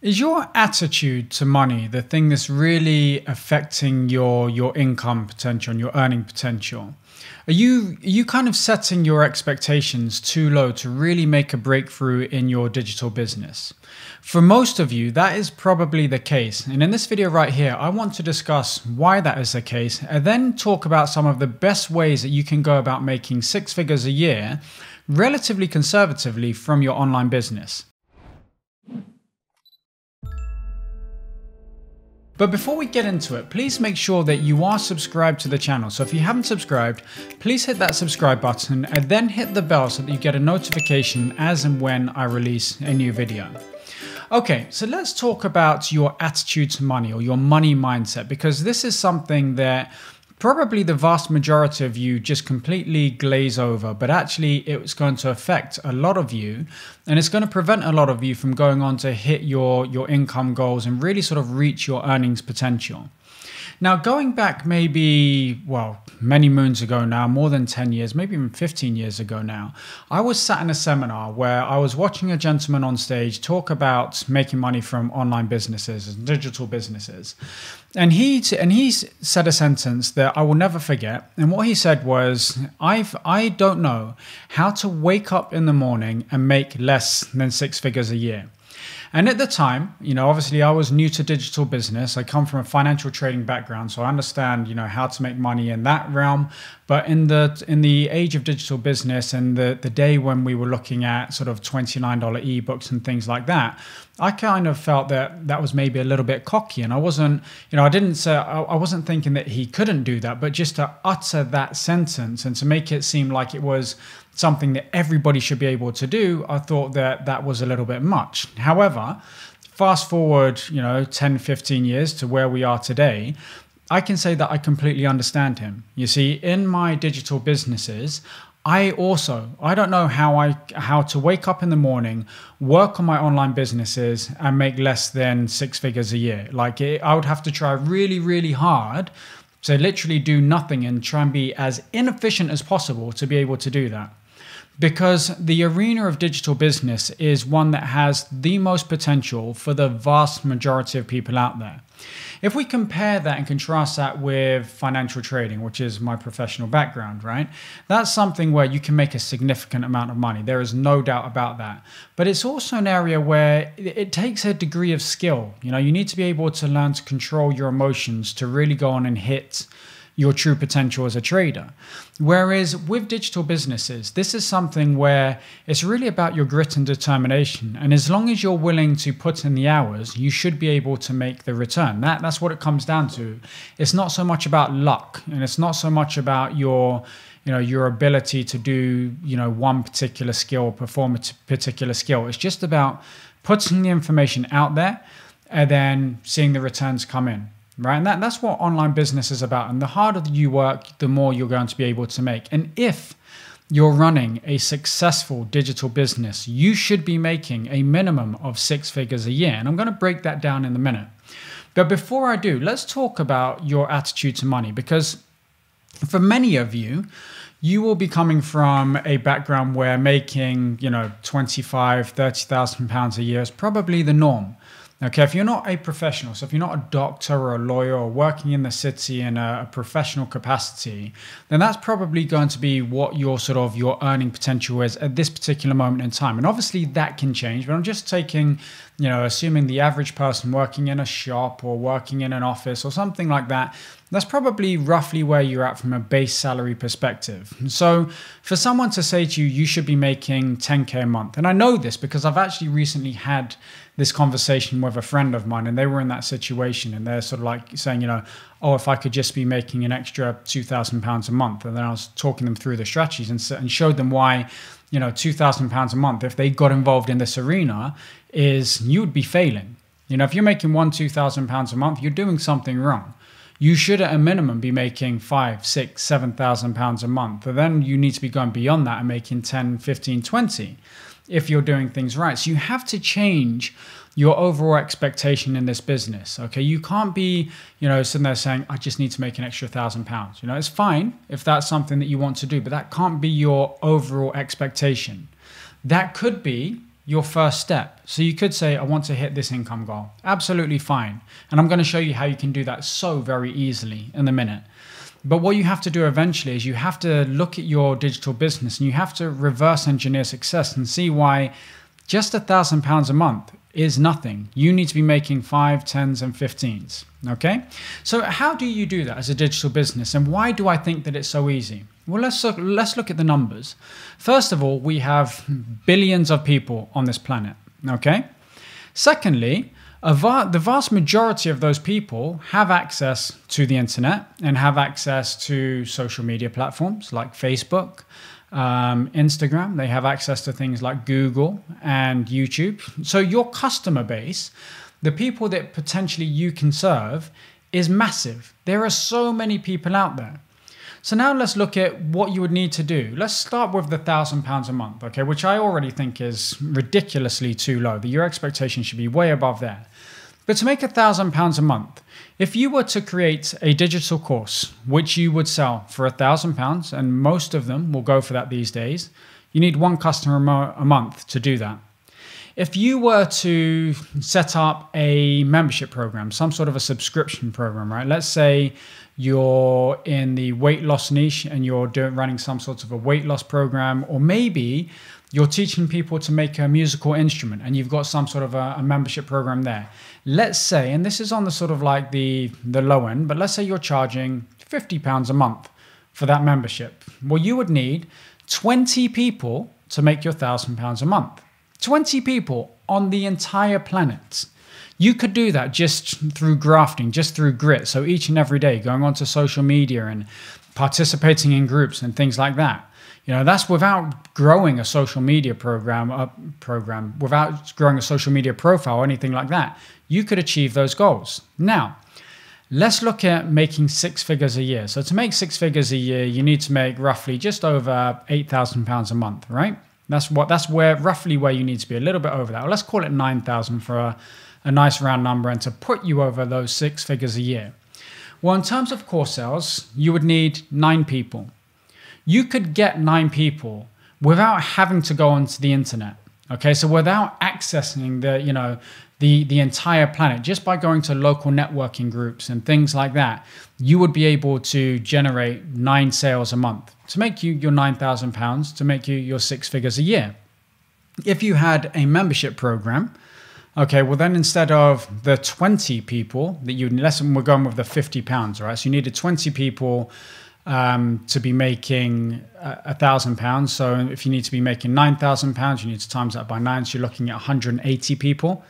Is your attitude to money the thing that's really affecting your your income potential and your earning potential? Are you are you kind of setting your expectations too low to really make a breakthrough in your digital business? For most of you, that is probably the case. And in this video right here, I want to discuss why that is the case and then talk about some of the best ways that you can go about making six figures a year relatively conservatively from your online business. But before we get into it, please make sure that you are subscribed to the channel. So if you haven't subscribed, please hit that subscribe button and then hit the bell so that you get a notification as and when I release a new video. Okay, so let's talk about your attitude to money or your money mindset because this is something that probably the vast majority of you just completely glaze over, but actually it's going to affect a lot of you and it's going to prevent a lot of you from going on to hit your, your income goals and really sort of reach your earnings potential. Now, going back maybe, well, many moons ago now, more than 10 years, maybe even 15 years ago now, I was sat in a seminar where I was watching a gentleman on stage talk about making money from online businesses and digital businesses. And he, and he said a sentence that I will never forget. And what he said was, I've, I don't know how to wake up in the morning and make less than six figures a year. And at the time, you know, obviously I was new to digital business. I come from a financial trading background, so I understand, you know, how to make money in that realm. But in the in the age of digital business and the the day when we were looking at sort of $29 ebooks and things like that, I kind of felt that that was maybe a little bit cocky, and I wasn't, you know, I didn't say I wasn't thinking that he couldn't do that, but just to utter that sentence and to make it seem like it was something that everybody should be able to do, I thought that that was a little bit much. However, Fast forward, you know, 10, 15 years to where we are today, I can say that I completely understand him. You see, in my digital businesses, I also I don't know how I how to wake up in the morning, work on my online businesses and make less than six figures a year. Like it, eh, I would have to try really really hard to literally do nothing and try and be as inefficient as possible to be able to do that because the arena of digital business is one that has the most potential for the vast majority of people out there. If we compare that and contrast that with financial trading, which is my professional background, right? That's something where you can make a significant amount of money. There is no doubt about that. But it's also an area where it takes a degree of skill. You know, you need to be able to learn to control your emotions to really go on and hit your true potential as a trader. Whereas with digital businesses, this is something where it's really about your grit and determination. And as long as you're willing to put in the hours, you should be able to make the return. That, that's what it comes down to. It's not so much about luck and it's not so much about your you know your ability to do you know one particular skill or perform a particular skill it's just about putting the information out there and then seeing the returns come in right? And that, that's what online business is about. And the harder you work, the more you're going to be able to make. And if you're running a successful digital business, you should be making a minimum of six figures a year. And I'm going to break that down in a minute. But before I do, let's talk about your attitude to money because for many of you, you will be coming from a background where making, you know, 25, 30,000 pounds a year is probably the norm. Okay, if you're not a professional, so if you're not a doctor or a lawyer or working in the city in a, professional capacity, then that's probably going to be what your sort of your earning potential is at this particular moment in time. And obviously that can change, but I'm just taking, you know, assuming the average person working in a shop or working in an office or something like that, that's probably roughly where you're at from a base salary perspective. So, for someone to say to you, you should be making 10K a month, and I know this because I've actually recently had this conversation with a friend of mine and they were in that situation and they're sort of like saying, you know, oh, if I could just be making an extra £2,000 a month. And then I was talking them through the strategies and, and showed them why, you know, £2,000 a month, if they got involved in this arena, is you would be failing. You know, if you're making one, £2,000 a month, you're doing something wrong you should at a minimum be making five, six, seven thousand pounds a month. But then you need to be going beyond that and making 10, 15, 20 if you're doing things right. So you have to change your overall expectation in this business. Okay, you can't be, you know, sitting there saying, I just need to make an extra thousand pounds. You know, it's fine if that's something that you want to do, but that can't be your overall expectation. That could be your first step. So you could say, I want to hit this income goal. Absolutely fine. And I'm going to show you how you can do that so very easily in a minute. But what you have to do eventually is you have to look at your digital business and you have to reverse engineer success and see why just a thousand pounds a month is nothing. You need to be making five, tens, and fifteens. Okay? So how do you do that as a digital business? And why do I think that it's so easy? Well, let's look, let's look at the numbers. First of all, we have billions of people on this planet. Okay? Secondly, Va the vast majority of those people have access to the internet and have access to social media platforms like Facebook, um, Instagram, they have access to things like Google and YouTube. So your customer base, the people that potentially you can serve, is massive. There are so many people out there. So now let's look at what you would need to do. Let's start with the thousand pounds a month, okay, which I already think is ridiculously too low. Your expectation should be way above that. But to make a thousand pounds a month, if you were to create a digital course, which you would sell for a thousand pounds, and most of them will go for that these days, you need one customer a month to do that. If you were to set up a membership program, some sort of a subscription program, right? Let's say you're in the weight loss niche and you're doing running some sort of a weight loss program, or maybe you're teaching people to make a musical instrument and you've got some sort of a, a, membership program there let's say and this is on the sort of like the the low end but let's say you're charging 50 pounds a month for that membership well you would need 20 people to make your 1000 pounds a month 20 people on the entire planet you could do that just through grafting just through grit so each and every day going onto social media and participating in groups and things like that you know, that's without growing a social media program uh, program, without growing a social media profile or anything like that. You could achieve those goals. Now, let's look at making six figures a year. So to make six figures a year, you need to make roughly just over eight thousand pounds a month, right? That's what that's where roughly where you need to be, a little bit over that. Well, let's call it nine thousand for a, a nice round number and to put you over those six figures a year. Well, in terms of course sales, you would need nine people you could get nine people without having to go onto the internet. Okay, so without accessing the, you know, the, the entire planet, just by going to local networking groups and things like that, you would be able to generate nine sales a month to make you your 9,000 pounds, to make you your six figures a year. If you had a membership program, okay, well then instead of the 20 people that you, less us we're going with the 50 pounds, right? So you needed 20 people um, to be making a thousand pounds. So if you need to be making nine thousand pounds, you need to times that by nine. So you're looking at 180 people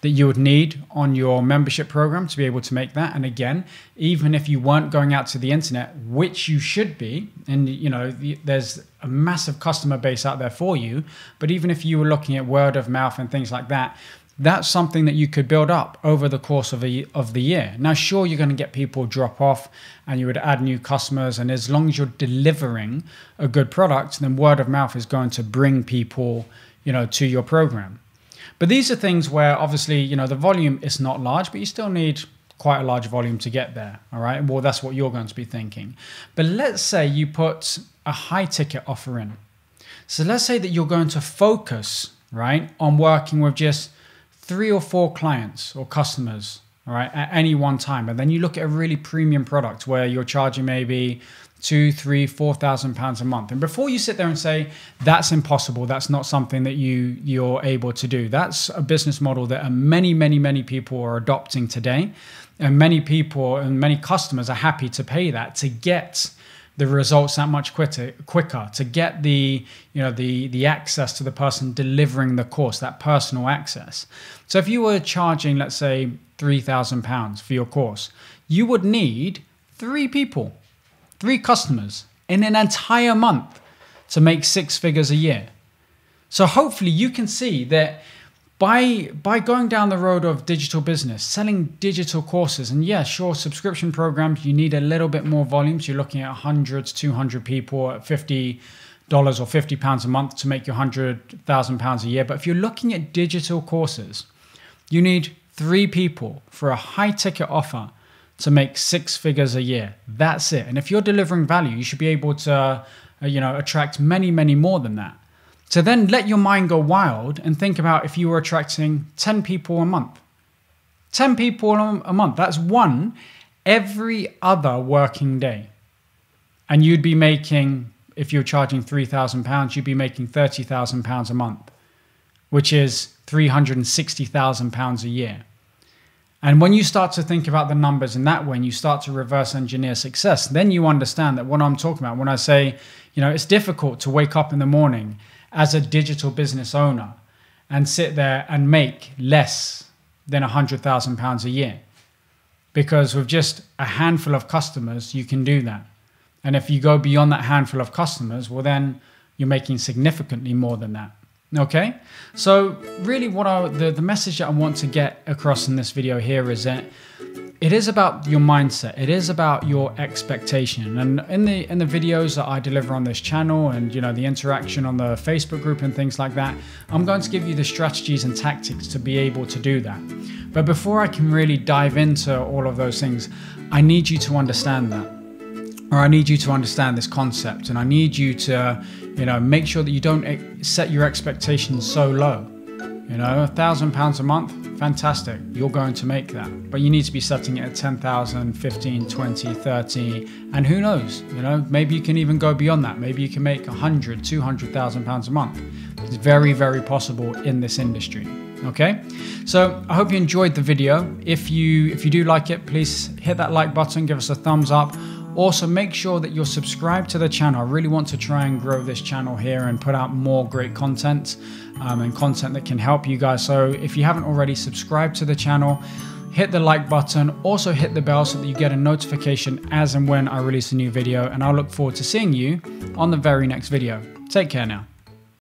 that you would need on your membership program to be able to make that. And again, even if you weren't going out to the internet, which you should be, and you know, there's a massive customer base out there for you. But even if you were looking at word of mouth and things like that, that's something that you could build up over the course of the of the year. Now, sure, you're going to get people drop off, and you would add new customers. And as long as you're delivering a good product, then word of mouth is going to bring people, you know, to your program. But these are things where obviously, you know, the volume is not large, but you still need quite a large volume to get there. All right. Well, that's what you're going to be thinking. But let's say you put a high ticket offer in. So let's say that you're going to focus right on working with just three or four clients or customers, all right, at any one time, and then you look at a really premium product where you're charging maybe two, three, four thousand pounds a month. And before you sit there and say that's impossible, that's not something that you you're able to do. That's a business model that many, many, many people are adopting today, and many people and many customers are happy to pay that to get the results that much quicker quicker to get the you know the the access to the person delivering the course that personal access so if you were charging let's say 3000 pounds for your course you would need three people three customers in an entire month to make six figures a year so hopefully you can see that by by going down the road of digital business, selling digital courses, and yeah, sure, subscription programs, you need a little bit more volumes. You're looking at hundreds, 200 people at 50 dollars or 50 pounds a month to make your 100,000 pounds a year. But if you're looking at digital courses, you need three people for a high ticket offer to make six figures a year. That's it. And if you're delivering value, you should be able to, uh, you know, attract many, many more than that. To then let your mind go wild and think about if you were attracting 10 people a month. 10 people a month, that's one every other working day. And you'd be making, if you're charging £3,000, you'd be making £30,000 a month, which is £360,000 a year. And when you start to think about the numbers in that way, and you start to reverse engineer success, then you understand that what I'm talking about when I say, you know, it's difficult to wake up in the morning as a digital business owner and sit there and make less than £100,000 a year. Because with just a handful of customers, you can do that. And if you go beyond that handful of customers, well, then you're making significantly more than that. Okay? So, really, what I, the, the message that I want to get across in this video here is that it is about your mindset. It is about your expectation. And in the in the videos that I deliver on this channel and you know the interaction on the Facebook group and things like that, I'm going to give you the strategies and tactics to be able to do that. But before I can really dive into all of those things, I need you to understand that. Or I need you to understand this concept and I need you to, you know, make sure that you don't set your expectations so low you know, a thousand pounds a month, fantastic. You're going to make that. But you need to be setting it at 10,000, 15, 20, 30, and who knows? You know, maybe you can even go beyond that. Maybe you can make 100, 200,000 pounds a month. It's very, very possible in this industry. Okay, so I hope you enjoyed the video. If you if you do like it, please hit that like button, give us a thumbs up. Also, make sure that you're subscribed to the channel. I really want to try and grow this channel here and put out more great content um, and content that can help you guys. So, if you haven't already subscribed to the channel, hit the like button, also hit the bell so that you get a notification as and when I release a new video. And I look forward to seeing you on the very next video. Take care now.